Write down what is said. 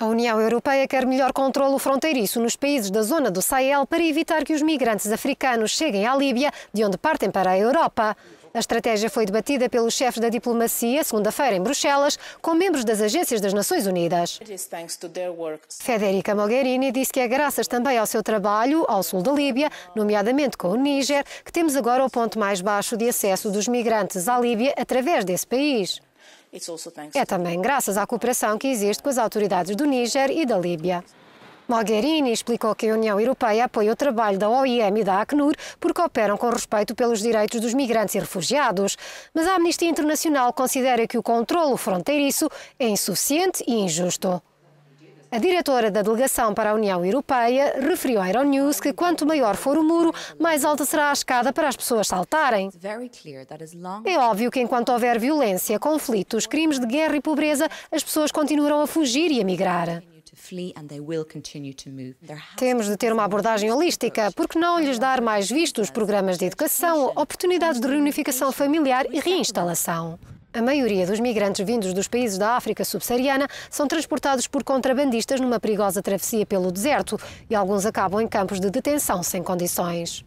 A União Europeia quer melhor controlo fronteiriço nos países da zona do Sahel para evitar que os migrantes africanos cheguem à Líbia, de onde partem para a Europa. A estratégia foi debatida pelos chefes da diplomacia segunda-feira em Bruxelas, com membros das agências das Nações Unidas. Federica Mogherini disse que é graças também ao seu trabalho ao sul da Líbia, nomeadamente com o Níger, que temos agora o ponto mais baixo de acesso dos migrantes à Líbia através desse país. É também graças à cooperação que existe com as autoridades do Níger e da Líbia. Mogherini explicou que a União Europeia apoia o trabalho da OIM e da Acnur porque operam com respeito pelos direitos dos migrantes e refugiados, mas a Amnistia Internacional considera que o controlo fronteiriço é insuficiente e injusto. A diretora da Delegação para a União Europeia referiu à Euronews que quanto maior for o muro, mais alta será a escada para as pessoas saltarem. É óbvio que enquanto houver violência, conflitos, crimes de guerra e pobreza, as pessoas continuarão a fugir e a migrar. Temos de ter uma abordagem holística, porque não lhes dar mais vistos, programas de educação, oportunidades de reunificação familiar e reinstalação. A maioria dos migrantes vindos dos países da África subsaariana são transportados por contrabandistas numa perigosa travessia pelo deserto e alguns acabam em campos de detenção sem condições.